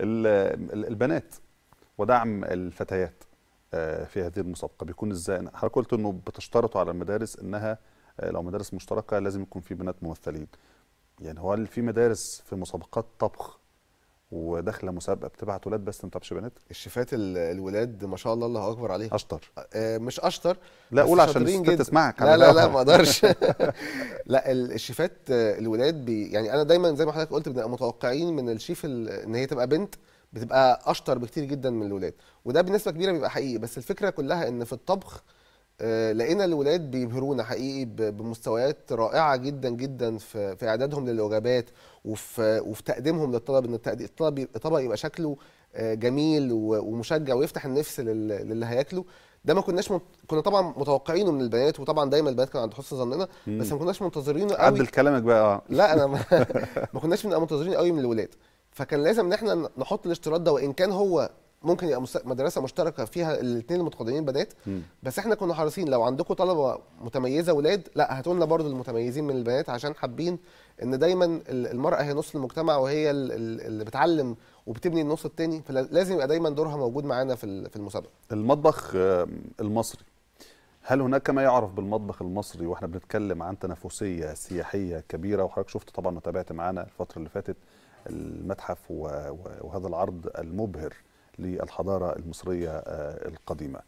البنات ودعم الفتيات آه، في هذه المسابقه بيكون ازاي حضرتك قلت انه بتشترطوا على المدارس انها آه، لو مدارس مشتركه لازم يكون في بنات ممثلين يعني هو في مدارس في مسابقات طبخ وداخله مسابقه بتبعت ولاد بس ما بتبعتش بنات الشيفات الولاد ما شاء الله الله اكبر عليهم اشطر آه مش اشطر لا قول عشان الست تسمعك لا لا لا ما اقدرش لا الشيفات آه، الولاد بي يعني انا دايما زي ما حضرتك قلت بنبقى متوقعين من الشيف ان هي تبقى بنت بتبقى اشطر بكتير جدا من الولاد وده بنسبه كبيره بيبقى حقيقي بس الفكره كلها ان في الطبخ آه، لقينا الولاد بيبهرونا حقيقي بمستويات رائعه جدا جدا في اعدادهم للوجبات وفي وفي تقديمهم للطلب ان الطلب الطبق يبقى شكله آه، جميل ومشجع ويفتح النفس للي هياكله ده ما كناش مت... كنا طبعا متوقعينه من البنات وطبعا دايما البنات كانوا عند حسن ظننا بس ما كناش منتظرينه قوي عدل كلامك بقى اه لا انا ما, ما كناش منتظرين قوي من الولاد فكان لازم ان احنا نحط الاشتراط ده وان كان هو ممكن يبقى مدرسه مشتركه فيها الاثنين المتقدمين بنات بس احنا كنا حريصين لو عندكم طلبه متميزه ولاد لا هاتوا لنا برضه المتميزين من البنات عشان حابين ان دايما المراه هي نص المجتمع وهي اللي بتعلم وبتبني النص الثاني فلازم يبقى دايما دورها موجود معانا في المسابقه. المطبخ المصري هل هناك ما يعرف بالمطبخ المصري واحنا بنتكلم عن تنافسيه سياحيه كبيره وحضرتك شفت طبعا وتابعت معانا الفتره اللي فاتت المتحف وهذا العرض المبهر للحضارة المصرية آه، القديمة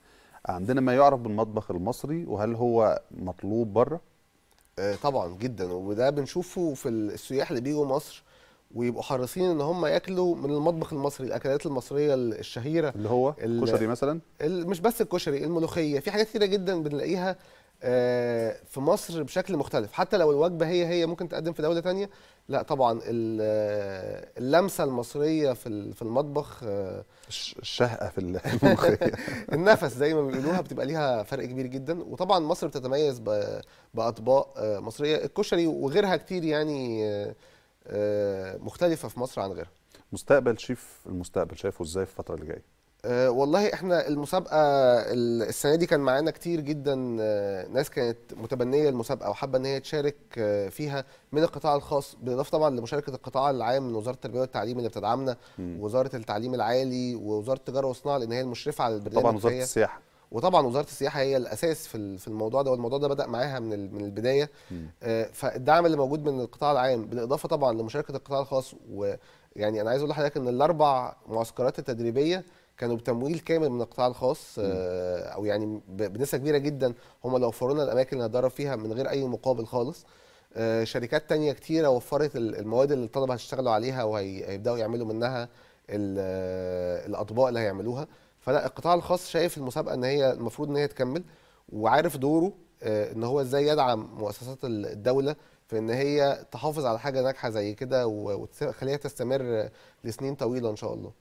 عندنا ما يعرف بالمطبخ المصري وهل هو مطلوب بره؟ آه، طبعا جدا وده بنشوفه في السياح اللي بيجوا مصر ويبقوا حريصين ان هم ياكلوا من المطبخ المصري الاكلات المصريه الشهيره اللي هو الكشري مثلا مش بس الكشري الملوخيه في حاجات كتيره جدا بنلاقيها آه، في مصر بشكل مختلف حتى لو الوجبه هي هي ممكن تقدم في دوله تانية لا طبعا آه، اللمسه المصريه في في المطبخ آه، الشهقه في المخ النفس زي ما بيقولوها بتبقى ليها فرق كبير جدا وطبعا مصر بتتميز باطباق مصريه الكشري وغيرها كتير يعني مختلفه في مصر عن غيرها مستقبل شيف المستقبل شايفه ازاي في الفتره اللي جايه آه، والله احنا المسابقه السنه دي كان معانا كتير جدا آه، ناس كانت متبنيه المسابقه وحابه ان هي تشارك آه، فيها من القطاع الخاص بالاضافه طبعا لمشاركه القطاع العام من وزاره التربيه والتعليم اللي بتدعمنا وزاره التعليم العالي ووزاره التجاره والصناعه لان هي المشرفه على البرنامج طبعا وزاره السياحه وطبعا وزاره السياحه هي الاساس في في الموضوع ده والموضوع ده بدا معاها من من البدايه فالدعم اللي موجود من القطاع العام بالاضافه طبعا لمشاركه القطاع الخاص ويعني انا عايز اقول لحضرتك ان الاربع معسكرات التدريبيه كانوا بتمويل كامل من القطاع الخاص آه، او يعني بنسبه كبيره جدا هم اللي وفروا لنا الاماكن اللي هتدرب فيها من غير اي مقابل خالص آه، شركات تانية كتيرة وفرت المواد اللي الطلبة هيشتغلوا عليها وهيبدأوا يعملوا منها آه، الأطباق اللي هيعملوها فلا القطاع الخاص شايف المسابقة إن هي المفروض إن هي تكمل وعارف دوره إن هو إزاي يدعم مؤسسات الدولة في إن هي تحافظ على حاجة ناجحة زي كده وتخليها تستمر لسنين طويلة إن شاء الله